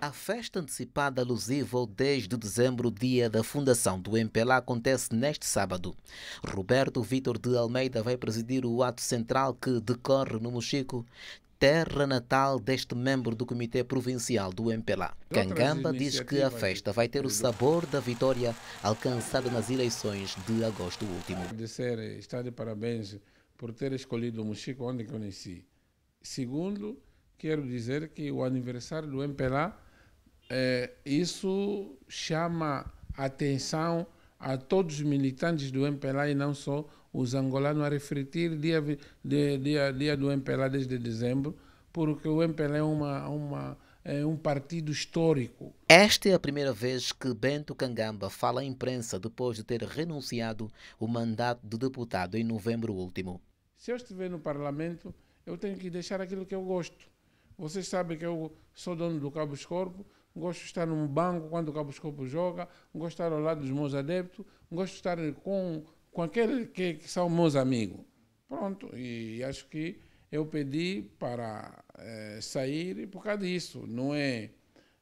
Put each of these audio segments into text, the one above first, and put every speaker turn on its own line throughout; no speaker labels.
A festa antecipada alusiva ao 10 de dezembro, dia da fundação do MPLA, acontece neste sábado. Roberto Vitor de Almeida vai presidir o ato central que decorre no Mochico, terra natal deste membro do Comitê Provincial do MPLA. Cangamba diz que a festa vai ter o sabor
da vitória alcançada nas eleições de agosto último. Agradecer, estar de parabéns por ter escolhido o Mochico onde eu nasci. Segundo, quero dizer que o aniversário do MPLA é, isso chama atenção a todos os militantes do MPLA e não só os angolanos a refletir dia, dia, dia, dia do MPLA desde dezembro, porque o MPLA é, uma, uma, é um partido histórico.
Esta é a primeira vez que Bento Cangamba fala à imprensa depois de ter renunciado o mandato de deputado em novembro último.
Se eu estiver no parlamento, eu tenho que deixar aquilo que eu gosto. Vocês sabem que eu sou dono do Cabo Escorpo, gosto de estar num banco quando o Caboscopo joga, gosto de estar ao lado dos meus adeptos, gosto de estar com, com aqueles que, que são meus amigos. Pronto, e acho que eu pedi para é, sair por causa disso. Não é,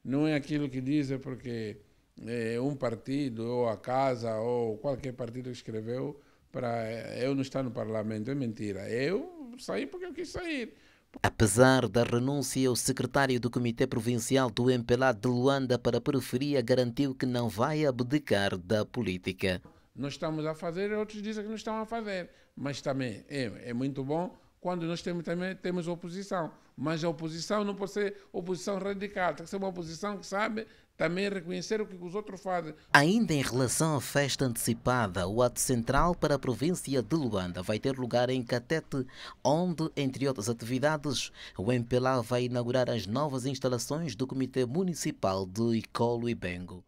não é aquilo que dizem é porque é, um partido, ou a casa, ou qualquer partido que escreveu para eh, eu não estar no parlamento. É mentira. Eu saí porque eu quis sair.
Apesar da renúncia, o secretário do Comitê Provincial do MPLA de Luanda para a periferia garantiu que não vai abdicar da política.
Nós estamos a fazer, outros dizem que não estão a fazer, mas também é, é muito bom quando nós temos, também temos oposição. Mas a oposição não pode ser oposição radical, tem que ser uma oposição que sabe também reconhecer o que os outros fazem.
Ainda em relação à festa antecipada, o ato central para a província de Luanda vai ter lugar em Catete, onde, entre outras atividades, o MPLA vai inaugurar as novas instalações do Comitê Municipal de Icolo e Bengo.